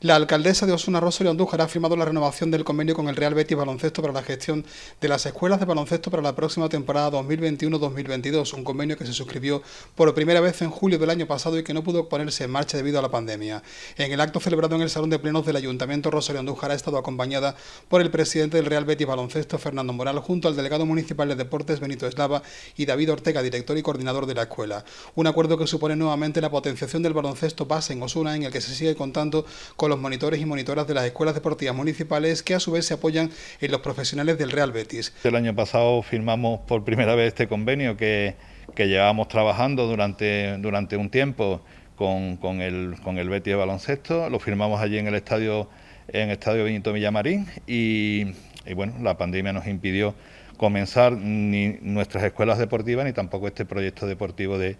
La alcaldesa de Osuna Rosario Andújar ha firmado la renovación del convenio con el Real Betis Baloncesto para la gestión de las escuelas de baloncesto para la próxima temporada 2021-2022, un convenio que se suscribió por primera vez en julio del año pasado y que no pudo ponerse en marcha debido a la pandemia. En el acto celebrado en el Salón de Plenos del Ayuntamiento, Rosario Andújar ha estado acompañada por el presidente del Real Betis Baloncesto, Fernando Moral, junto al delegado municipal de Deportes, Benito Eslava, y David Ortega, director y coordinador de la escuela. Un acuerdo que supone nuevamente la potenciación del baloncesto base en Osuna, en el que se sigue contando con los monitores y monitoras de las escuelas deportivas municipales que a su vez se apoyan en los profesionales del Real Betis. El año pasado firmamos por primera vez este convenio que, llevábamos trabajando durante, durante un tiempo con, el, con Betis de baloncesto, lo firmamos allí en el estadio en Estadio Benito Villamarín y, bueno, la pandemia nos impidió comenzar ni nuestras escuelas deportivas ni tampoco este proyecto deportivo de,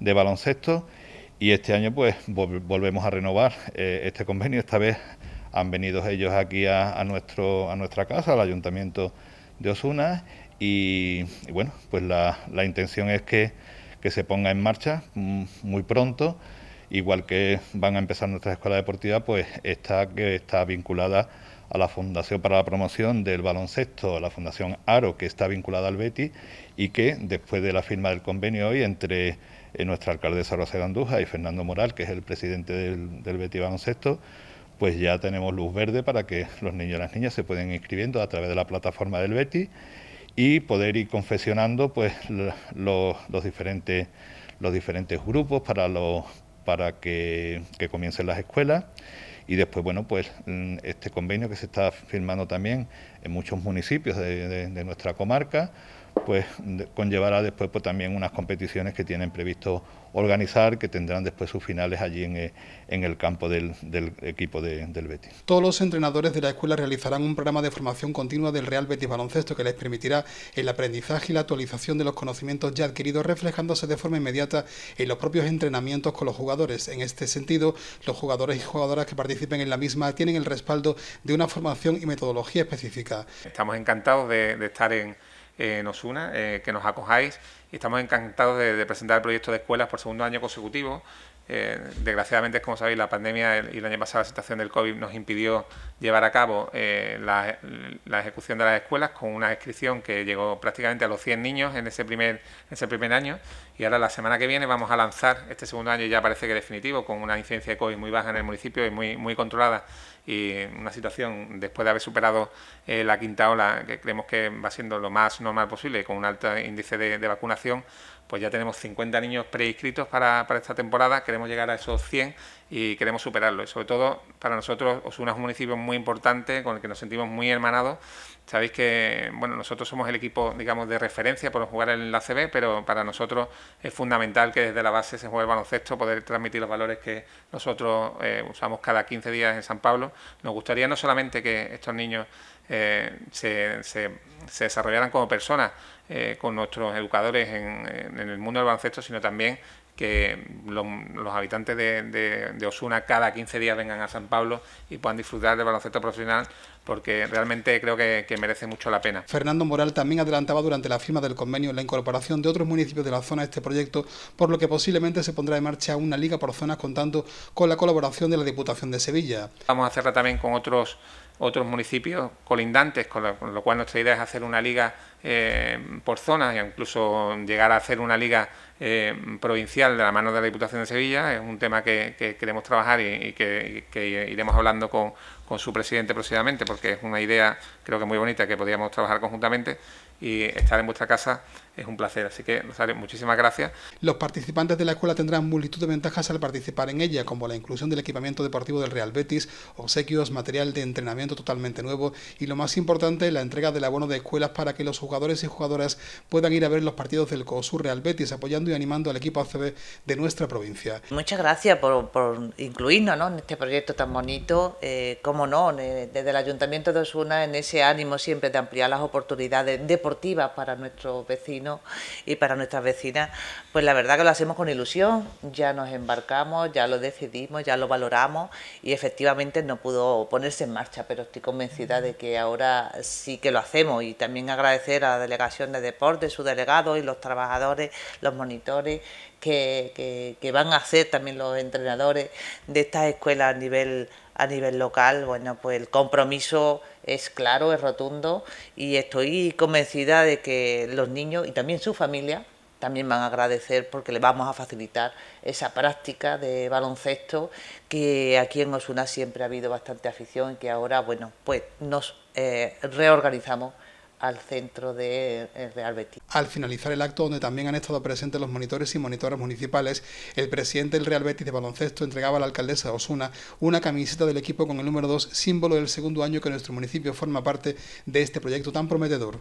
de baloncesto. Y este año pues volvemos a renovar eh, este convenio. Esta vez han venido ellos aquí a, nuestro, a nuestra casa, al ayuntamiento de Osuna. Y, bueno, pues la, la intención es que, que, se ponga en marcha mm, muy pronto. Igual que van a empezar nuestra escuela deportiva, pues esta que está vinculada a la Fundación para la Promoción del Baloncesto, a la Fundación Aro, que está vinculada al Beti, y que después de la firma del convenio hoy entre en eh, nuestra alcaldesa Rosa Ganduja y Fernando Moral, que es el presidente del, BETI Bancesto, pues ya tenemos luz verde para que los niños y las niñas se pueden inscribiendo a través de la plataforma del BETI... y poder ir confesionando pues los, diferentes los diferentes grupos para los para que, comiencen las escuelas y después bueno pues mm, este convenio que se está firmando también en muchos municipios de nuestra comarca pues conllevará después pues, también unas competiciones que tienen previsto organizar, que tendrán después sus finales allí en, eh, el campo del, equipo del Betis. Todos los entrenadores de la escuela realizarán un programa de formación continua del Real Betis Baloncesto que les permitirá el aprendizaje y la actualización de los conocimientos ya adquiridos, reflejándose de forma inmediata en los propios entrenamientos con los jugadores. En este sentido, los jugadores y jugadoras que participen en la misma tienen el respaldo de una formación y metodología específica. Estamos encantados de estar en eh, nos una, eh, que nos acojáis estamos encantados de, presentar el proyecto de escuelas por segundo año consecutivo. Eh, desgraciadamente, como sabéis, la pandemia y el año pasado la situación del COVID nos impidió llevar a cabo eh, la, ejecución de las escuelas con una inscripción que llegó prácticamente a los 100 niños en ese, primer, ese primer año y ahora la semana que viene vamos a lanzar este segundo año ya parece que definitivo con una incidencia de COVID muy baja en el municipio y muy, muy controlada y una situación después de haber superado eh, la quinta ola que creemos que va siendo lo más normal posible con un alto índice de, de vacunación pues ya tenemos 50 niños preinscritos para, esta temporada, queremos llegar a esos 100 y queremos superarlo. Y sobre todo para nosotros Osuna es un municipio muy importante con el que nos sentimos muy hermanados Sabéis que, bueno, nosotros somos el equipo, digamos, de referencia por jugar en la CB, pero para nosotros es fundamental que desde la base se juegue el baloncesto, poder transmitir los valores que nosotros eh, usamos cada 15 días en San Pablo. Nos gustaría no solamente que estos niños eh, se, se, desarrollaran como personas eh, con nuestros educadores en, en, el mundo del baloncesto, sino también que los, habitantes de, Osuna cada 15 días vengan a San Pablo y puedan disfrutar del baloncesto profesional porque realmente creo que, que, merece mucho la pena. Fernando Moral también adelantaba durante la firma del convenio la incorporación de otros municipios de la zona a este proyecto, por lo que posiblemente se pondrá en marcha una liga por zonas contando con la colaboración de la Diputación de Sevilla. Vamos a hacerla también con otros otros municipios colindantes, con lo, cual nuestra idea es hacer una liga eh, por zonas e incluso llegar a hacer una liga eh, provincial de la mano de la Diputación de Sevilla. Es un tema que, queremos trabajar y, que, iremos hablando con, con su presidente próximamente, porque es una idea creo que muy bonita que podríamos trabajar conjuntamente y estar en vuestra casa es un placer. Así que, Rosario, muchísimas gracias. Los participantes de la escuela tendrán multitud de ventajas al participar en ella, como la inclusión del equipamiento deportivo del Real Betis, obsequios, material de entrenamiento totalmente nuevo y, lo más importante, la entrega del abono de escuelas para que los jugadores y jugadoras puedan ir a ver los partidos del COSUR Real Betis, apoyando y animando al equipo ACB de nuestra provincia. Muchas gracias por, incluirnos en este proyecto tan bonito. Eh, como no, desde el Ayuntamiento de Osuna, en ese ánimo siempre de ampliar las oportunidades deportivas para nuestros vecinos y para nuestras vecinas, pues la verdad que lo hacemos con ilusión, ya nos embarcamos, ya lo decidimos, ya lo valoramos y efectivamente no pudo ponerse en marcha, pero estoy convencida de que ahora sí que lo hacemos y también agradecer a la Delegación de Deporte, su delegado y los trabajadores, los monitores que, van a ser también los entrenadores de estas escuelas a nivel a nivel local, bueno, pues el compromiso es claro, es rotundo y estoy convencida de que los niños y también su familia también van a agradecer porque le vamos a facilitar esa práctica de baloncesto que aquí en Osuna siempre ha habido bastante afición y que ahora, bueno, pues nos eh, reorganizamos al centro de Real eh, al finalizar el acto donde también han estado presentes los monitores y monitoras municipales, el presidente del Real Betis de baloncesto entregaba a la alcaldesa Osuna una camiseta del equipo con el número 2, símbolo del segundo año que nuestro municipio forma parte de este proyecto tan prometedor.